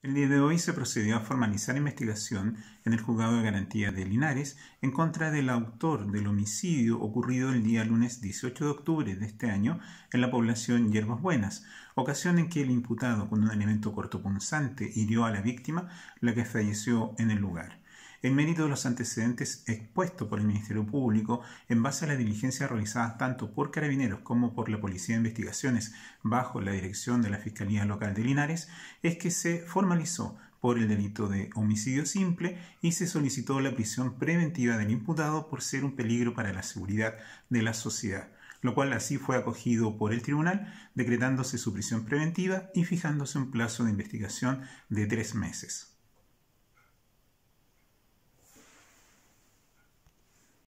El día de hoy se procedió a formalizar investigación en el Juzgado de Garantía de Linares en contra del autor del homicidio ocurrido el día lunes 18 de octubre de este año en la población Hierbas Buenas, ocasión en que el imputado con un elemento cortopunzante hirió a la víctima, la que falleció en el lugar en mérito de los antecedentes expuestos por el Ministerio Público en base a las diligencias realizadas tanto por carabineros como por la Policía de Investigaciones bajo la dirección de la Fiscalía Local de Linares, es que se formalizó por el delito de homicidio simple y se solicitó la prisión preventiva del imputado por ser un peligro para la seguridad de la sociedad, lo cual así fue acogido por el tribunal, decretándose su prisión preventiva y fijándose un plazo de investigación de tres meses.